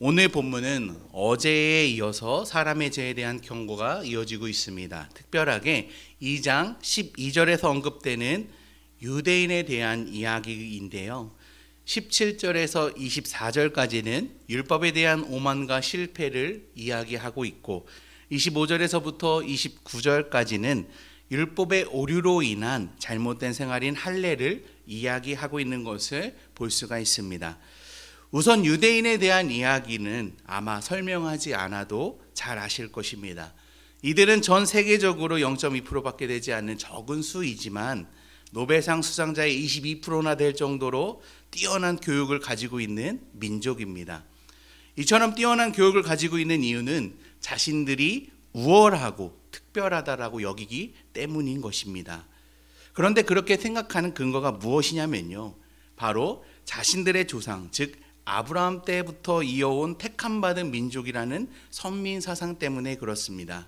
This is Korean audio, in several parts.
오늘 본문은 어제에 이어서 사람의 죄에 대한 경고가 이어지고 있습니다. 특별하게 2장 12절에서 언급되는 유대인에 대한 이야기인데요. 17절에서 24절까지는 율법에 대한 오만과 실패를 이야기하고 있고 25절에서부터 29절까지는 율법의 오류로 인한 잘못된 생활인 할례를 이야기하고 있는 것을 볼 수가 있습니다. 우선 유대인에 대한 이야기는 아마 설명하지 않아도 잘 아실 것입니다. 이들은 전 세계적으로 0.2%밖에 되지 않는 적은 수이지만 노벨상 수상자의 22%나 될 정도로 뛰어난 교육을 가지고 있는 민족입니다. 이처럼 뛰어난 교육을 가지고 있는 이유는 자신들이 우월하고 특별하다라고 여기기 때문인 것입니다. 그런데 그렇게 생각하는 근거가 무엇이냐면요. 바로 자신들의 조상, 즉 아브라함 때부터 이어온 택함 받은 민족이라는 선민 사상 때문에 그렇습니다.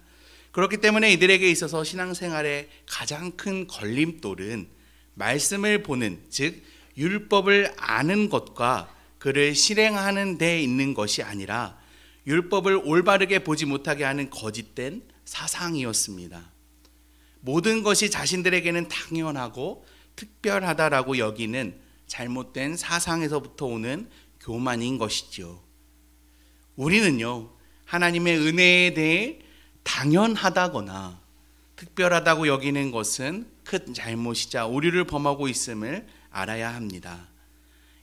그렇기 때문에 이들에게 있어서 신앙생활의 가장 큰 걸림돌은 말씀을 보는 즉 율법을 아는 것과 그를 실행하는 데 있는 것이 아니라 율법을 올바르게 보지 못하게 하는 거짓된 사상이었습니다. 모든 것이 자신들에게는 당연하고 특별하다라고 여기는 잘못된 사상에서부터 오는 교만인 것이지요. 우리는요, 하나님의 은혜에 대해 당연하다거나 특별하다고 여기는 것은 큰 잘못이자 오류를 범하고 있음을 알아야 합니다.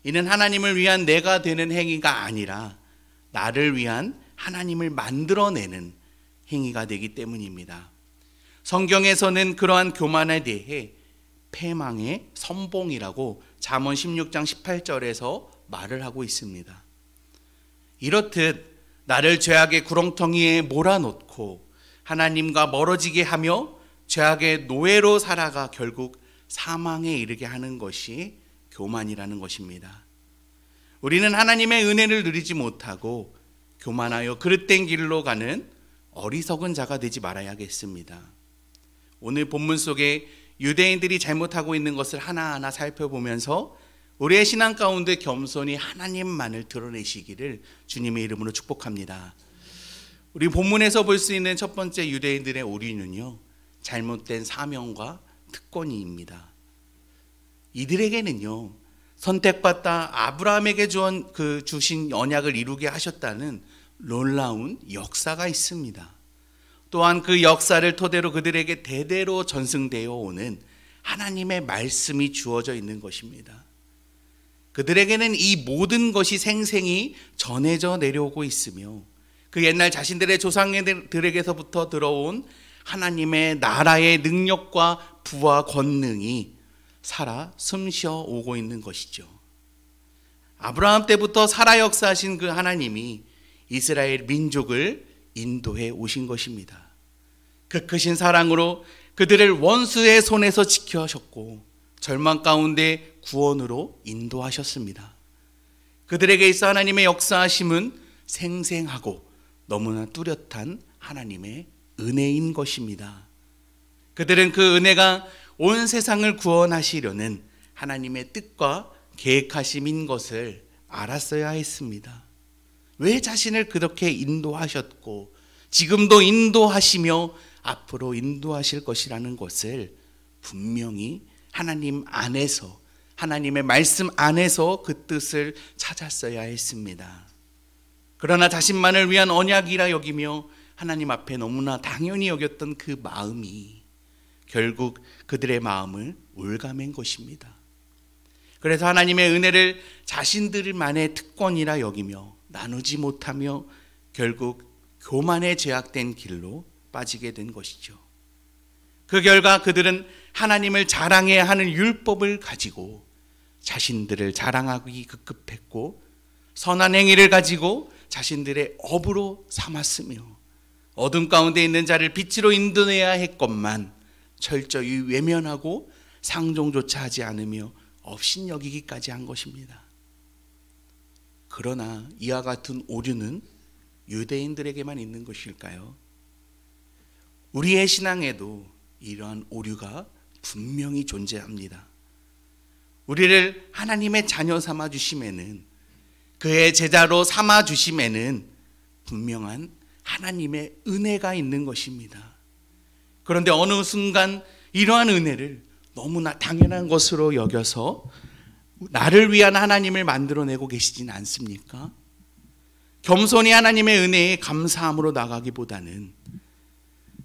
이는 하나님을 위한 내가 되는 행위가 아니라 나를 위한 하나님을 만들어내는 행위가 되기 때문입니다. 성경에서는 그러한 교만에 대해 패망의 선봉이라고 잠언 16장 18절에서 말을 하고 있습니다. 이렇듯 나를 죄악의 구렁텅이에 몰아넣고 하나님과 멀어지게 하며 죄악의 노예로 살아가 결국 사망에 이르게 하는 것이 교만이라는 것입니다. 우리는 하나님의 은혜를 누리지 못하고 교만하여 그릇된 길로 가는 어리석은 자가 되지 말아야겠습니다. 오늘 본문 속에 유대인들이 잘못하고 있는 것을 하나하나 살펴보면서 우리의 신앙 가운데 겸손히 하나님만을 드러내시기를 주님의 이름으로 축복합니다. 우리 본문에서 볼 수 있는 첫 번째 유대인들의 오류는요. 잘못된 사명과 특권이입니다. 이들에게는요. 선택받다 아브라함에게 주한 그 주신 언약을 이루게 하셨다는 놀라운 역사가 있습니다. 또한 그 역사를 토대로 그들에게 대대로 전승되어 오는 하나님의 말씀이 주어져 있는 것입니다. 그들에게는 이 모든 것이 생생히 전해져 내려오고 있으며 그 옛날 자신들의 조상들에게서부터 들어온 하나님의 나라의 능력과 부와 권능이 살아 숨쉬어 오고 있는 것이죠. 아브라함 때부터 살아 역사하신 그 하나님이 이스라엘 민족을 인도해 오신 것입니다. 그 크신 사랑으로 그들을 원수의 손에서 지켜셨고 절망 가운데 구원으로 인도하셨습니다. 그들에게 있어 하나님의 역사하심은 생생하고 너무나 뚜렷한 하나님의 은혜인 것입니다. 그들은 그 은혜가 온 세상을 구원하시려는 하나님의 뜻과 계획하심인 것을 알았어야 했습니다. 왜 자신을 그렇게 인도하셨고 지금도 인도하시며 앞으로 인도하실 것이라는 것을 분명히 하나님 안에서 하나님의 말씀 안에서 그 뜻을 찾았어야 했습니다. 그러나 자신만을 위한 언약이라 여기며 하나님 앞에 너무나 당연히 여겼던 그 마음이 결국 그들의 마음을 올가맨 것입니다. 그래서 하나님의 은혜를 자신들만의 특권이라 여기며 나누지 못하며 결국 교만에 제약된 길로 빠지게 된 것이죠. 그 결과 그들은 하나님을 자랑해야 하는 율법을 가지고 자신들을 자랑하기 급급했고 선한 행위를 가지고 자신들의 업으로 삼았으며 어둠 가운데 있는 자를 빛으로 인도해야 했건만 철저히 외면하고 상종조차 하지 않으며 없인 여기기까지 한 것입니다. 그러나 이와 같은 오류는 유대인들에게만 있는 것일까요? 우리의 신앙에도 이러한 오류가 분명히 존재합니다. 우리를 하나님의 자녀 삼아 주심에는 그의 제자로 삼아 주심에는 분명한 하나님의 은혜가 있는 것입니다. 그런데 어느 순간 이러한 은혜를 너무나 당연한 것으로 여겨서 나를 위한 하나님을 만들어내고 계시진 않습니까? 겸손히 하나님의 은혜에 감사함으로 나가기보다는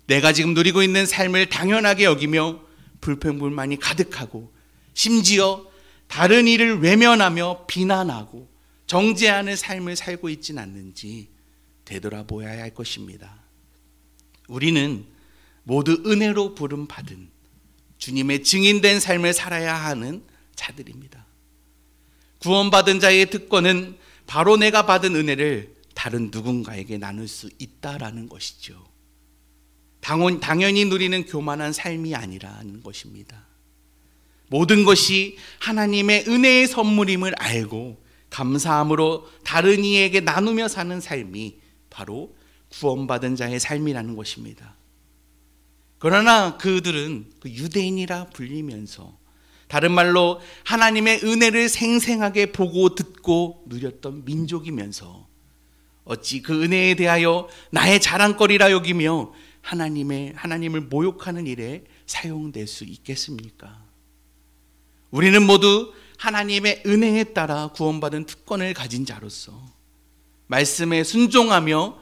내가 지금 누리고 있는 삶을 당연하게 여기며 불평불만이 가득하고 심지어 다른 일을 외면하며 비난하고 정죄하는 삶을 살고 있진 않는지 되돌아보아야 할 것입니다. 우리는 모두 은혜로 부름 받은 주님의 증인된 삶을 살아야 하는 자들입니다. 구원받은 자의 특권은 바로 내가 받은 은혜를 다른 누군가에게 나눌 수 있다라는 것이죠. 당연히 누리는 교만한 삶이 아니라는 것입니다. 모든 것이 하나님의 은혜의 선물임을 알고 감사함으로 다른 이에게 나누며 사는 삶이 바로 구원받은 자의 삶이라는 것입니다. 그러나 그들은 그 유대인이라 불리면서 다른 말로 하나님의 은혜를 생생하게 보고 듣고 누렸던 민족이면서 어찌 그 은혜에 대하여 나의 자랑거리라 여기며 하나님의 하나님을 모욕하는 일에 사용될 수 있겠습니까? 우리는 모두 하나님의 은혜에 따라 구원받은 특권을 가진 자로서 말씀에 순종하며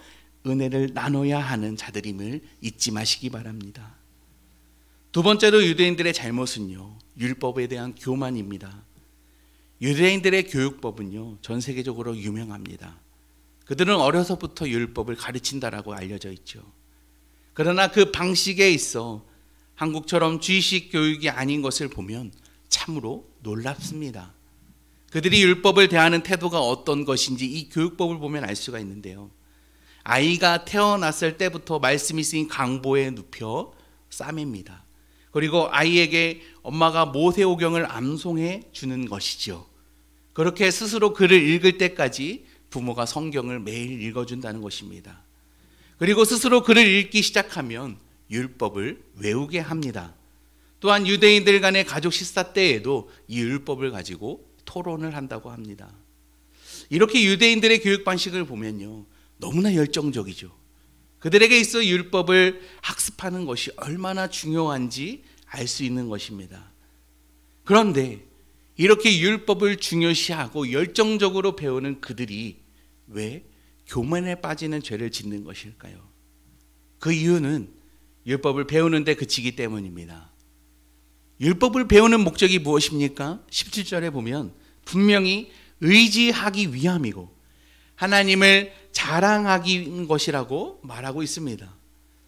은혜를 나눠야 하는 자들임을 잊지 마시기 바랍니다. 두 번째로 유대인들의 잘못은요, 율법에 대한 교만입니다. 유대인들의 교육법은요, 전 세계적으로 유명합니다. 그들은 어려서부터 율법을 가르친다라고 알려져 있죠. 그러나 그 방식에 있어 한국처럼 주의식 교육이 아닌 것을 보면 참으로 놀랍습니다. 그들이 율법을 대하는 태도가 어떤 것인지 이 교육법을 보면 알 수가 있는데요. 아이가 태어났을 때부터 말씀이 쓰인 강보에 눕혀 싸맵니다. 그리고 아이에게 엄마가 모세오경을 암송해 주는 것이지 그렇게 스스로 글을 읽을 때까지 부모가 성경을 매일 읽어준다는 것입니다. 그리고 스스로 글을 읽기 시작하면 율법을 외우게 합니다. 또한 유대인들 간의 가족 식사 때에도 이 율법을 가지고 토론을 한다고 합니다. 이렇게 유대인들의 교육 방식을 보면요. 너무나 열정적이죠. 그들에게 있어 율법을 학습하는 것이 얼마나 중요한지 알 수 있는 것입니다. 그런데 이렇게 율법을 중요시하고 열정적으로 배우는 그들이 왜 교만에 빠지는 죄를 짓는 것일까요? 그 이유는 율법을 배우는데 그치기 때문입니다. 율법을 배우는 목적이 무엇입니까? 17절에 보면 분명히 의지하기 위함이고 하나님을 자랑하기 것이라고 말하고 있습니다.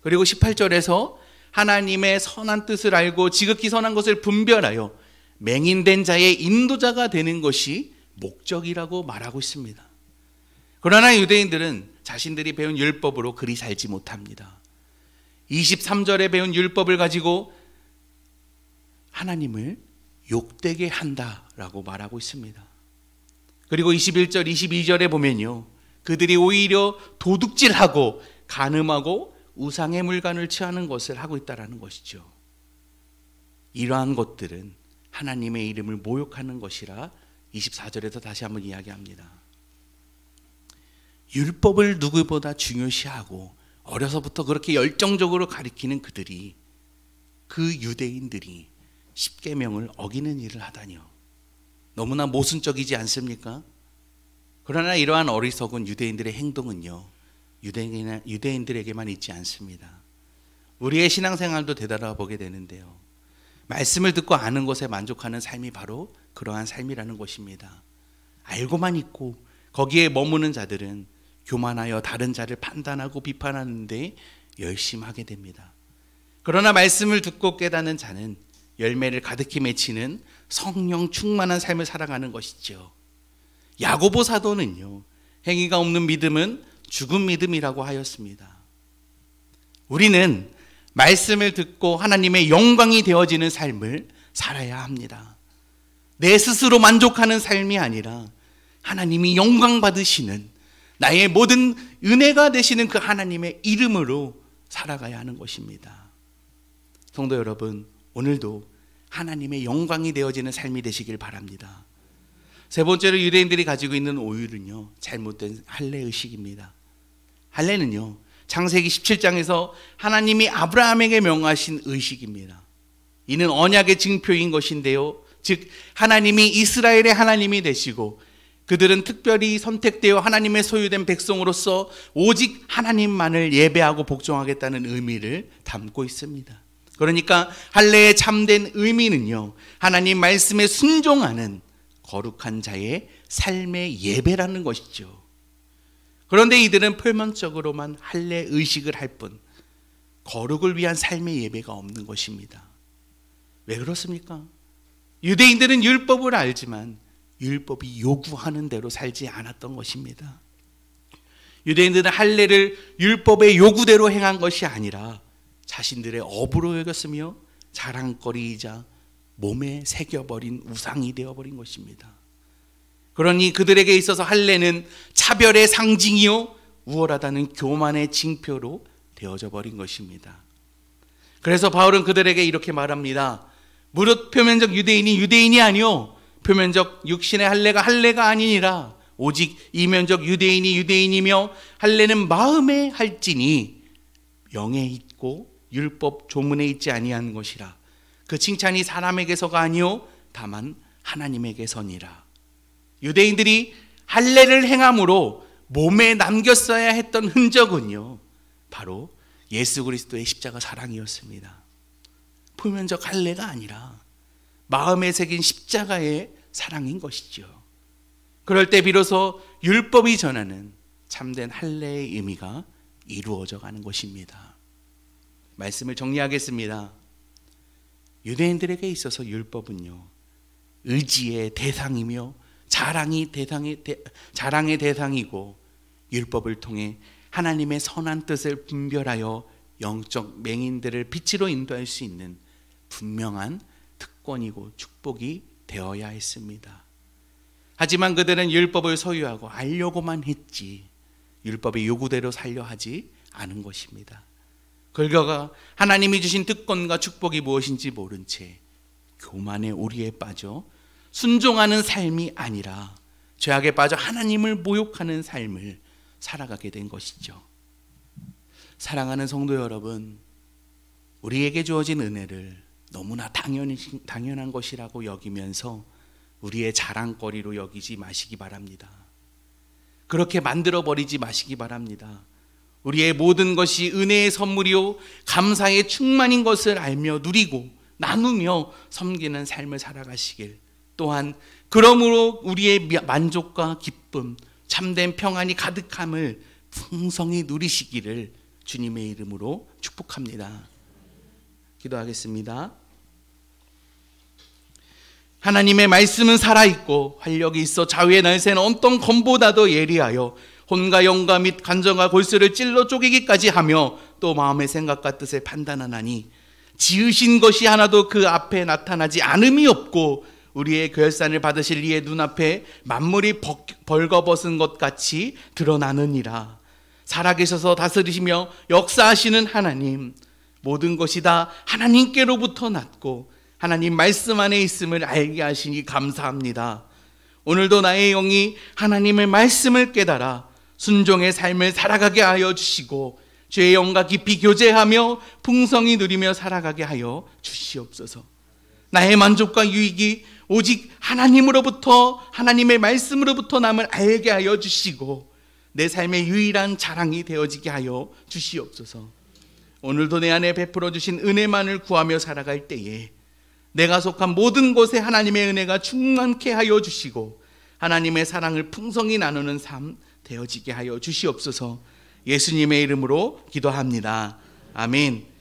그리고 18절에서 하나님의 선한 뜻을 알고 지극히 선한 것을 분별하여 맹인된 자의 인도자가 되는 것이 목적이라고 말하고 있습니다. 그러나 유대인들은 자신들이 배운 율법으로 그리 살지 못합니다. 23절에 배운 율법을 가지고 하나님을 욕되게 한다라고 말하고 있습니다. 그리고 21절, 22절에 보면요. 그들이 오히려 도둑질하고 간음하고 우상의 물건을 취하는 것을 하고 있다라는 것이죠. 이러한 것들은 하나님의 이름을 모욕하는 것이라 24절에서 다시 한번 이야기합니다. 율법을 누구보다 중요시하고 어려서부터 그렇게 열정적으로 가리키는 그들이 그 유대인들이 십계명을 어기는 일을 하다니요. 너무나 모순적이지 않습니까? 그러나 이러한 어리석은 유대인들의 행동은요. 유대인, 유대인들에게만 있지 않습니다. 우리의 신앙생활도 되돌아 보게 되는데요. 말씀을 듣고 아는 것에 만족하는 삶이 바로 그러한 삶이라는 것입니다. 알고만 있고 거기에 머무는 자들은 교만하여 다른 자를 판단하고 비판하는데 열심하게 됩니다. 그러나 말씀을 듣고 깨닫는 자는 열매를 가득히 맺히는 성령 충만한 삶을 살아가는 것이죠. 야고보 사도는요. 행위가 없는 믿음은 죽은 믿음이라고 하였습니다. 우리는 말씀을 듣고 하나님의 영광이 되어지는 삶을 살아야 합니다. 내 스스로 만족하는 삶이 아니라 하나님이 영광 받으시는 나의 모든 은혜가 되시는 그 하나님의 이름으로 살아가야 하는 것입니다. 성도 여러분, 오늘도 하나님의 영광이 되어지는 삶이 되시길 바랍니다. 세 번째로 유대인들이 가지고 있는 오율은요, 잘못된 할례의식입니다. 할례는요, 창세기 17장에서 하나님이 아브라함에게 명하신 의식입니다. 이는 언약의 증표인 것인데요. 즉, 하나님이 이스라엘의 하나님이 되시고 그들은 특별히 선택되어 하나님의 소유된 백성으로서 오직 하나님만을 예배하고 복종하겠다는 의미를 담고 있습니다. 그러니까 할례의 참된 의미는요. 하나님 말씀에 순종하는 거룩한 자의 삶의 예배라는 것이죠. 그런데 이들은 표면적으로만 할례 의식을 할 뿐 거룩을 위한 삶의 예배가 없는 것입니다. 왜 그렇습니까? 유대인들은 율법을 알지만 율법이 요구하는 대로 살지 않았던 것입니다. 유대인들은 할례를 율법의 요구대로 행한 것이 아니라 자신들의 업으로 여겼으며 자랑거리이자 몸에 새겨버린 우상이 되어버린 것입니다. 그러니 그들에게 있어서 할례는 차별의 상징이요 우월하다는 교만의 징표로 되어져 버린 것입니다. 그래서 바울은 그들에게 이렇게 말합니다. 무릇 표면적 유대인이 유대인이 아니요 표면적 육신의 할례가 할례가 아니니라 오직 이면적 유대인이 유대인이며 할례는 마음에 할지니 영에 있고 율법 조문에 있지 아니한 것이라 그 칭찬이 사람에게서가 아니요 다만 하나님에게서니라 유대인들이 할례를 행함으로 몸에 남겼어야 했던 흔적은요 바로 예수 그리스도의 십자가 사랑이었습니다 표면적 할례가 아니라 마음에 새긴 십자가의 사랑인 것이죠 그럴 때 비로소 율법이 전하는 참된 할례의 의미가 이루어져 가는 것입니다 말씀을 정리하겠습니다. 유대인들에게 있어서 율법은요 의지의 대상이며 자랑이 대상이 대, 자랑의 대상이고 율법을 통해 하나님의 선한 뜻을 분별하여 영적 맹인들을 빛으로 인도할 수 있는 분명한 특권이고 축복이 되어야 했습니다. 하지만 그들은 율법을 소유하고 알려고만 했지 율법의 요구대로 살려 하지 않은 것입니다. 걸가가 하나님이 주신 특권과 축복이 무엇인지 모른 채 교만의 오리에 빠져 순종하는 삶이 아니라 죄악에 빠져 하나님을 모욕하는 삶을 살아가게 된 것이죠. 사랑하는 성도 여러분, 우리에게 주어진 은혜를 너무나 당연히, 당연한 것이라고 여기면서 우리의 자랑거리로 여기지 마시기 바랍니다. 그렇게 만들어버리지 마시기 바랍니다. 우리의 모든 것이 은혜의 선물이요 감사의 충만인 것을 알며 누리고 나누며 섬기는 삶을 살아가시길 또한 그러므로 우리의 만족과 기쁨 참된 평안이 가득함을 풍성히 누리시기를 주님의 이름으로 축복합니다. 기도하겠습니다. 하나님의 말씀은 살아있고 활력이 있어 좌우의 날새는 어떤 검보다도 예리하여 혼과 영과 및 간정과 골수를 찔러 쪼개기까지 하며 또 마음의 생각과 뜻을 판단하나니 지으신 것이 하나도 그 앞에 나타나지 않음이 없고 우리의 결산을 받으실 이의 눈앞에 만물이 벌거벗은 것 같이 드러나느니라. 살아계셔서 다스리시며 역사하시는 하나님, 모든 것이 다 하나님께로부터 났고 하나님 말씀 안에 있음을 알게 하시니 감사합니다. 오늘도 나의 영이 하나님의 말씀을 깨달아 순종의 삶을 살아가게 하여 주시고 죄의 영과 깊이 교제하며 풍성히 누리며 살아가게 하여 주시옵소서. 나의 만족과 유익이 오직 하나님으로부터 하나님의 말씀으로부터 남을 알게 하여 주시고 내 삶의 유일한 자랑이 되어지게 하여 주시옵소서. 오늘도 내 안에 베풀어 주신 은혜만을 구하며 살아갈 때에 내가 속한 모든 곳에 하나님의 은혜가 충만케 하여 주시고 하나님의 사랑을 풍성히 나누는 삶 되어지게 하여 주시옵소서 예수님의 이름으로 기도합니다. 아멘.